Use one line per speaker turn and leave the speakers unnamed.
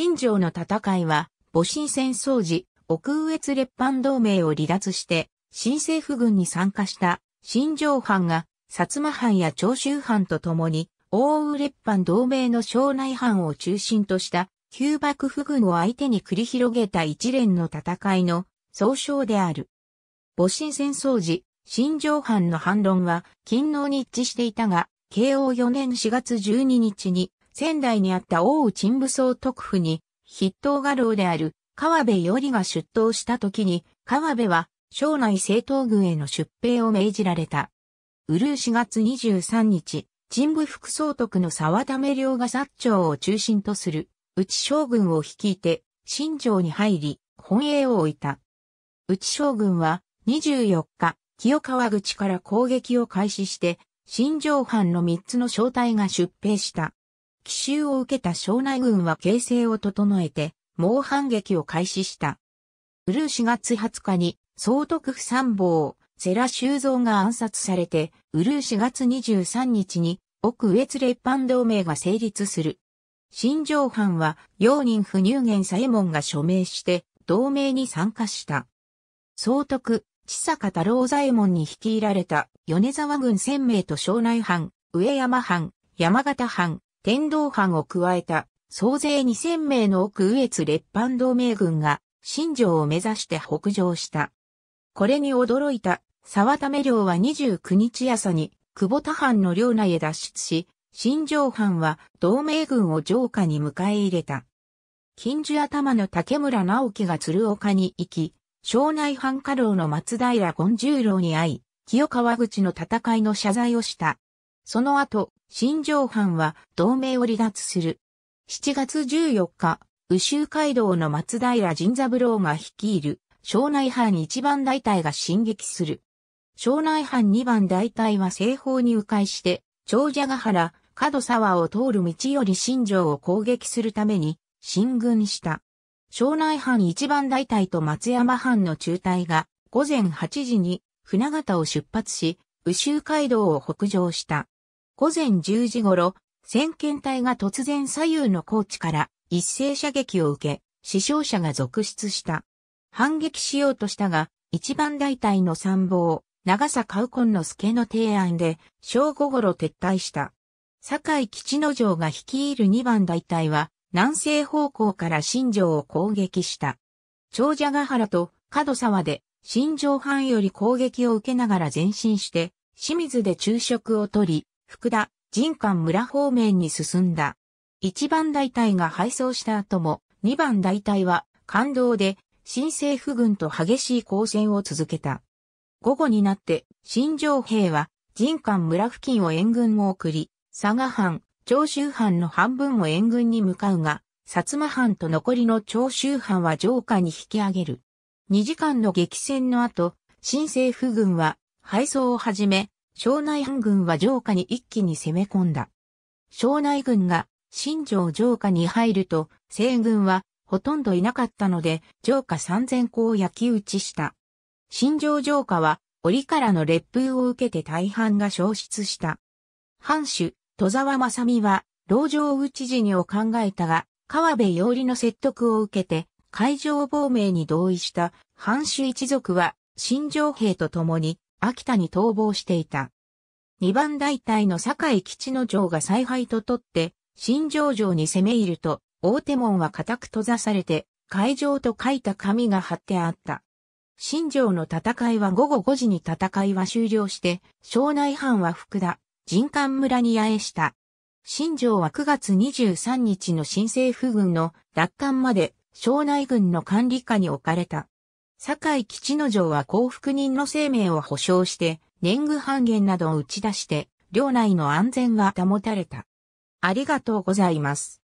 新城の戦いは、戊辰戦争時、奥越列藩同盟を離脱して、新政府軍に参加した新城藩が、薩摩藩や長州藩と共に、奥羽列藩同盟の庄内藩を中心とした旧幕府軍を相手に繰り広げた一連の戦いの総称である。戊辰戦争時、新城藩の反論は、勤王に一致していたが、慶応4年4月12日に、仙台にあった大内陳武総督府に、筆頭画廊である川辺よりが出頭した時に、川辺は省内政党軍への出兵を命じられた。うるう4月23日、陳部副総督の沢田目良が薩長を中心とする、内将軍を率いて、新城に入り、本営を置いた。内将軍は、24日、清川口から攻撃を開始して、新城藩の3つの正体が出兵した。奇襲を受けた庄内軍は形勢を整えて、猛反撃を開始した。うるう4月20日に、総督府参謀、世良修造が暗殺されて、うるう4月23日に、奥越列藩同盟が成立する。新城藩は、容人不入元左衛門が署名して、同盟に参加した。総督、千坂太郎左衛門に率いられた、米沢軍千名と庄内藩、上山藩、山形藩、天道藩を加えた総勢2000名の奥羽越列藩同盟軍が新城を目指して北上した。これに驚いた沢為領は29日朝に久保田藩の領内へ脱出し、新城藩は同盟軍を城下に迎え入れた。近樹頭の竹村直樹が鶴岡に行き、庄内藩家老の松平権十郎に会い、清川口の戦いの謝罪をした。その後、新庄藩は同盟を離脱する。7月14日、宇州街道の松平神三郎が率いる庄内藩一番大隊が進撃する。庄内藩二番大隊は西方に迂回して、長者ヶ原、角沢を通る道より新庄を攻撃するために進軍した。庄内藩一番大隊と松山藩の中隊が午前8時に船形を出発し、宇州街道を北上した。午前10時頃、先遣隊が突然左右の高地から一斉射撃を受け、死傷者が続出した。反撃しようとしたが、一番大隊の参謀、長坂カウコンの助の提案で、正午頃撤退した。坂井吉之丞が率いる二番大隊は、南西方向から新城を攻撃した。長者ヶ原と角沢で、新城藩より攻撃を受けながら前進して、清水で昼食を取り、福田、神官村方面に進んだ。一番大隊が敗走した後も、二番大隊は、感動で、新政府軍と激しい交戦を続けた。午後になって、新城兵は、神官村付近を援軍を送り、佐賀藩、長州藩の半分を援軍に向かうが、薩摩藩と残りの長州藩は城下に引き上げる。二時間の激戦の後、新政府軍は、敗走を始め、庄内藩軍は城下に一気に攻め込んだ。庄内軍が新城城下に入ると、西軍はほとんどいなかったので、城下3000個を焼き打ちした。新城城下は、折からの烈風を受けて大半が消失した。藩主、戸沢正美は、牢城討ち死にを考えたが、川辺陽里の説得を受けて、海上亡命に同意した、藩主一族は、新城兵と共に、秋田に逃亡していた。二番大隊の坂井吉野城が采配と取って、新城城に攻め入ると、大手門は固く閉ざされて、会場と書いた紙が貼ってあった。新城の戦いは午後5時に戦いは終了して、庄内藩は福田、神官村に八重した。新城は9月23日の新政府軍の奪還まで、庄内軍の管理下に置かれた。堺吉之丞は幸福人の生命を保障して、年貢半減などを打ち出して、領内の安全が保たれた。ありがとうございます。